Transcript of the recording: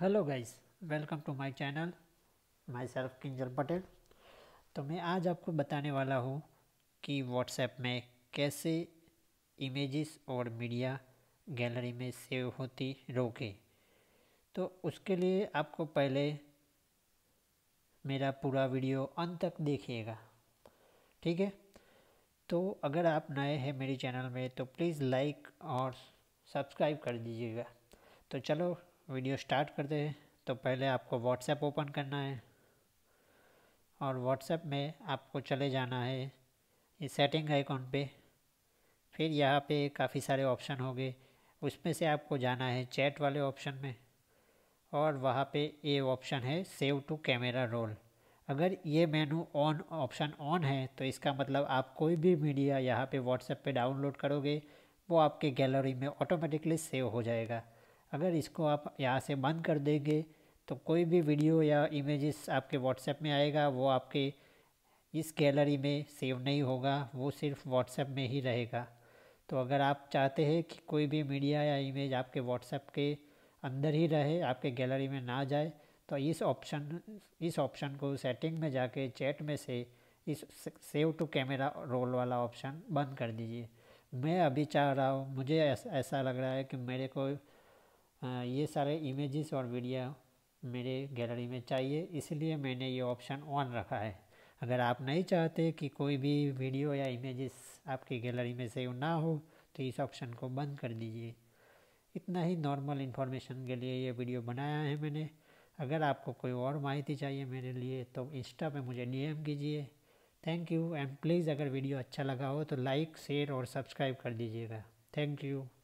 hello guys welcome to my channel myself Kinjal Patel तो मैं आज आपको बताने वाला हूँ कि व्हाट्सएप में कैसे इमेजेस और मीडिया गैलरी में सेव होती रोके तो उसके लिए आपको पहले मेरा पूरा वीडियो अंत तक देखिएगा ठीक है तो अगर आप नए हैं मेरे चैनल में तो प्लीज़ लाइक और सब्सक्राइब कर दीजिएगा तो चलो वीडियो स्टार्ट करते हैं तो पहले आपको व्हाट्सएप ओपन करना है और व्हाट्सएप में आपको चले जाना है ये सेटिंग आइकॉन पे फिर यहाँ पे काफ़ी सारे ऑप्शन होंगे उसमें से आपको जाना है चैट वाले ऑप्शन में और वहाँ पे ये ऑप्शन है सेव टू कैमरा रोल अगर ये मेनू ऑन ऑप्शन ऑन है तो इसका मतलब आप कोई भी मीडिया यहाँ पे व्हाट्सएप पे डाउनलोड करोगे वो आपके गैलरी में ऑटोमेटिकली सेव हो जाएगा अगर इसको आप यहाँ से बंद कर देंगे तो कोई भी वीडियो या इमेजेस आपके व्हाट्सएप में आएगा वो आपके इस गैलरी में सेव नहीं होगा वो सिर्फ व्हाट्सएप में ही रहेगा तो अगर आप चाहते हैं कि कोई भी मीडिया या इमेज आपके व्हाट्सएप के अंदर ही रहे आपके गैलरी में ना जाए तो इस ऑप्शन इस ऑप्शन को सेटिंग में जाके चैट में से इस सेव टू कैमरा रोल वाला ऑप्शन बंद कर दीजिए मैं अभी चाह रहा हूँ मुझे ऐसा, ऐसा लग रहा है कि मेरे को ये सारे इमेजेस और वीडियो मेरे गैलरी में चाहिए इसलिए मैंने ये ऑप्शन ऑन रखा है अगर आप नहीं चाहते कि कोई भी वीडियो या इमेजेस आपकी गैलरी में सेव ना हो तो इस ऑप्शन को बंद कर दीजिए इतना ही नॉर्मल इन्फॉर्मेशन के लिए ये वीडियो बनाया है मैंने अगर आपको कोई और माहिती चाहिए मेरे लिए तो इंस्टा पे मुझे डी कीजिए थैंक यू एंड प्लीज़ अगर वीडियो अच्छा लगा हो तो लाइक शेयर और सब्सक्राइब कर दीजिएगा थैंक यू